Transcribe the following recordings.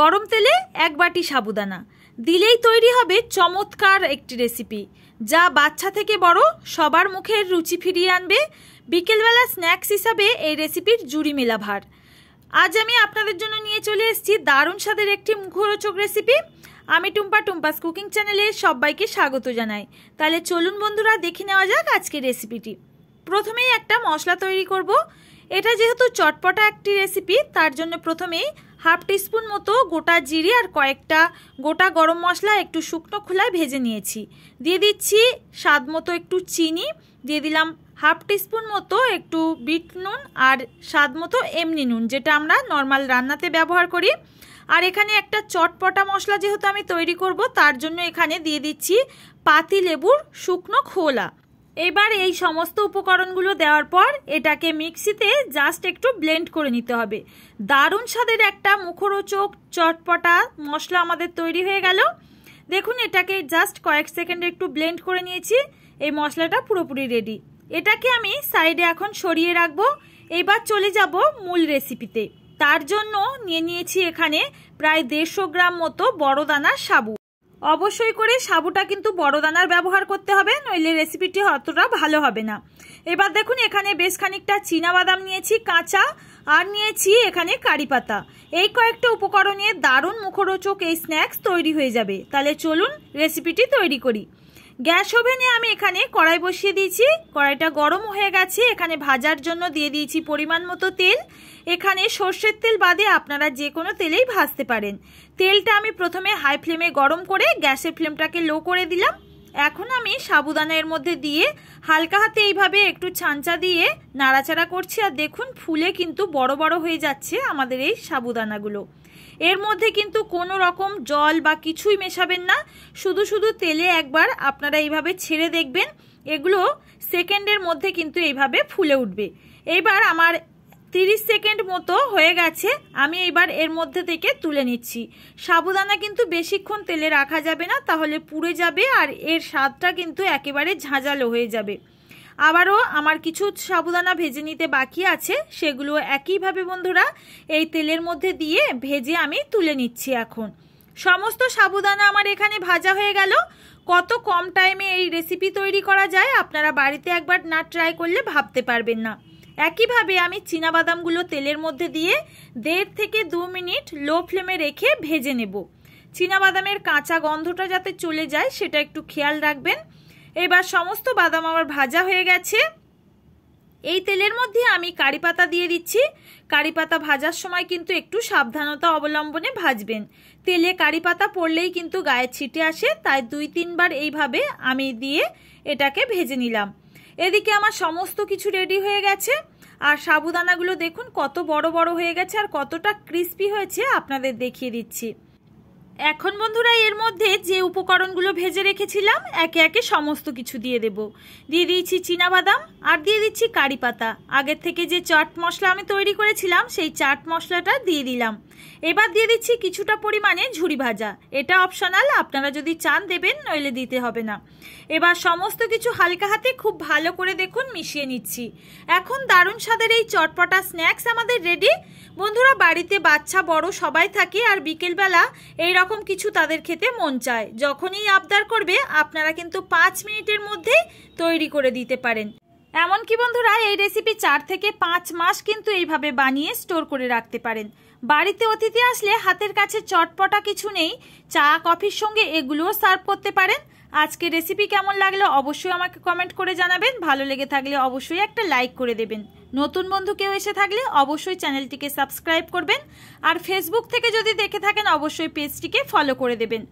গরম তেলে এক বাটি সাবুদানা দিলেই তৈরি হবে চমৎকার একটি রেসিপি যা বাচ্চা থেকে বড় সবার মুখের রুচি ফিরিয়ে আনবে বিকেলবেলা স্ন্যাক্স হিসাবে এই রেসিপির জুড়ি মেলা ভার আজ আমি আপনাদের জন্য নিয়ে চলে এসেছি দারুণ স্বাদের একটি মুখরোচক রেসিপি আমি টুম্পা টুম্পাস কুকিং চ্যানেলে সবাইকে স্বাগত জানাই তাহলে চলুন বন্ধুরা দেখে নেওয়া যাক আজকের রেসিপিটি প্রথমেই একটা মশলা তৈরি করব এটা যেহেতু চটপটা একটি রেসিপি তার জন্য প্রথমেই হাফ টিস্পুন মতো গোটা জিরে আর কয়েকটা গোটা গরম মশলা একটু শুকনো খোলায় ভেজে নিয়েছি দিয়ে দিচ্ছি স্বাদ মতো একটু চিনি দিয়ে দিলাম হাফ টিস্পুন মতো একটু বিট নুন আর স্বাদ মতো এমনি নুন যেটা আমরা নর্মাল রান্নাতে ব্যবহার করি আর এখানে একটা চটপটা মশলা যেহেতু আমি তৈরি করব তার জন্য এখানে দিয়ে দিচ্ছি পাতি লেবুর শুকনো খোলা এবার এই সমস্ত উপকরণগুলো দেওয়ার পর এটাকে মিক্সিতে জাস্ট একটু ব্লেন্ড করে নিতে হবে দারুণ স্বাদের একটা মুখরোচক চটপটা মশলা আমাদের তৈরি হয়ে গেল দেখুন এটাকে জাস্ট কয়েক সেকেন্ডে একটু ব্লেন্ড করে নিয়েছি এই মশলাটা পুরোপুরি রেডি এটাকে আমি সাইডে এখন সরিয়ে রাখবো এবার চলে যাব মূল রেসিপিতে তার জন্য নিয়ে নিয়েছি এখানে প্রায় দেড়শো গ্রাম মতো বড় দানার সাবু অবশ্যই করে সাবুটা কিন্তু বড় দানার ব্যবহার করতে হবে নইলে রেসিপিটি অতটা ভালো হবে না এবার দেখুন এখানে বেশ খানিকটা বাদাম নিয়েছি কাঁচা আর নিয়েছি এখানে কারি পাতা এই কয়েকটা উপকরণে দারুণ মুখরোচক এই স্ন্যাক্স তৈরি হয়ে যাবে তাহলে চলুন রেসিপিটি তৈরি করি গ্যাস ওভেনে আমি এখানে কড়াই বসিয়ে দিয়েছি কড়াইটা গরম হয়ে গেছে এখানে ভাজার জন্য দিয়ে দিয়েছি পরিমাণ মতো তেল এখানে সর্ষের তেল বাদে আপনারা যে কোনো তেলেই ভাজতে পারেন তেলটা আমি প্রথমে হাই ফ্লেমে গরম করে গ্যাসের ফ্লেমটাকে লো করে দিলাম এখন আমি সাবুদানের মধ্যে দিয়ে হালকা হাতে এইভাবে একটু ছাঁচা দিয়ে নাড়াচাড়া করছি আর দেখুন ফুলে কিন্তু বড় বড় হয়ে যাচ্ছে আমাদের এই সাবুদানাগুলো এর মধ্যে কিন্তু কোনো রকম জল বা কিছুই মেশাবেন না শুধু শুধু তেলে একবার আপনারা এইভাবে ছেড়ে দেখবেন এগুলো সেকেন্ডের মধ্যে কিন্তু এইভাবে ফুলে উঠবে এইবার আমার তিরিশ সেকেন্ড মতো হয়ে গেছে আমি এবার এর মধ্যে থেকে তুলে নিচ্ছি সাবুদানা কিন্তু বেশিক্ষণ তেলে রাখা যাবে না তাহলে পুড়ে যাবে আর এর স্বাদটা কিন্তু একেবারে ঝাঁঝালো হয়ে যাবে আবারও আমার কিছু সাবুদানা ভেজে নিতে বাকি আছে সেগুলো একইভাবে বন্ধুরা এই তেলের মধ্যে দিয়ে ভেজে আমি তুলে নিচ্ছি এখন সমস্ত সাবুদানা আমার এখানে ভাজা হয়ে গেল কত কম টাইমে এই রেসিপি তৈরি করা যায় আপনারা বাড়িতে একবার না ট্রাই করলে ভাবতে পারবেন না একইভাবে আমি বাদামগুলো তেলের মধ্যে দিয়ে দেড় থেকে দু মিনিট লো ফ্লেমে রেখে ভেজে নেব বাদামের কাঁচা গন্ধটা যাতে চলে যায় সেটা একটু খেয়াল রাখবেন এবার সমস্ত বাদাম আমার ভাজা হয়ে গেছে এই তেলের মধ্যে আমি কারি পাতা দিয়ে দিচ্ছি কারি পাতা ভাজার সময় কিন্তু একটু সাবধানতা অবলম্বনে ভাজবেন তেলে কারি পাতা পড়লেই কিন্তু গায়ে ছিটে আসে তাই দুই তিনবার এইভাবে আমি দিয়ে এটাকে ভেজে নিলাম এদিকে আমার সমস্ত কিছু রেডি হয়ে গেছে আর সাবুদানাগুলো দেখুন কত বড় বড় হয়ে গেছে আর কতটা ক্রিস্পি হয়েছে আপনাদের দেখিয়ে দিচ্ছি এখন বন্ধুরা এর মধ্যে যে উপকরণগুলো ভেজে রেখেছিলাম একে একে সমস্ত কিছু দিয়ে দেব দিয়ে দিয়েছি বাদাম আর দিয়ে দিচ্ছি কারি পাতা আগের থেকে যে চাট মশলা আমি তৈরি করেছিলাম সেই চাট মশলাটা দিয়ে দিলাম এবার দিয়ে দিচ্ছি কিছুটা পরিমাণে ঝুরি ভাজা এটা অপশনাল আপনারা যদি চান দেবেন নইলে দিতে হবে না এবার সমস্ত কিছু হালকা হাতে খুব ভালো করে দেখুন মিশিয়ে নিচ্ছি এখন দারুণ স্বাদের এই চটপটা স্ন্যাক্স আমাদের রেডি বন্ধুরা বাড়িতে বাচ্চা বড় সবাই থাকে আর বিকেলবেলা এইরকম রকম কিছু তাদের খেতে মন চায় যখনই আবদার করবে আপনারা কিন্তু পাঁচ মিনিটের মধ্যেই তৈরি করে দিতে পারেন এমনকি বন্ধুরা এই রেসিপি চার থেকে পাঁচ মাস কিন্তু এইভাবে বানিয়ে স্টোর করে রাখতে পারেন বাড়িতে অতিথি আসলে হাতের কাছে চটপটা কিছু নেই চা কফির সঙ্গে এগুলোও সার্ভ করতে পারেন আজকে রেসিপি কেমন লাগলো অবশ্যই আমাকে কমেন্ট করে জানাবেন ভালো লেগে থাকলে অবশ্যই একটা লাইক করে দেবেন নতুন বন্ধু কেউ এসে থাকলে অবশ্যই চ্যানেলটিকে সাবস্ক্রাইব করবেন আর ফেসবুক থেকে যদি দেখে থাকেন অবশ্যই পেজটিকে ফলো করে দেবেন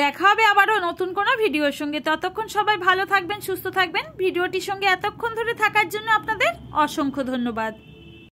দেখা হবে আবারও নতুন কোনো ভিডিওর সঙ্গে ততক্ষণ সবাই ভালো থাকবেন সুস্থ থাকবেন ভিডিওটির সঙ্গে এতক্ষণ ধরে থাকার জন্য আপনাদের অসংখ্য ধন্যবাদ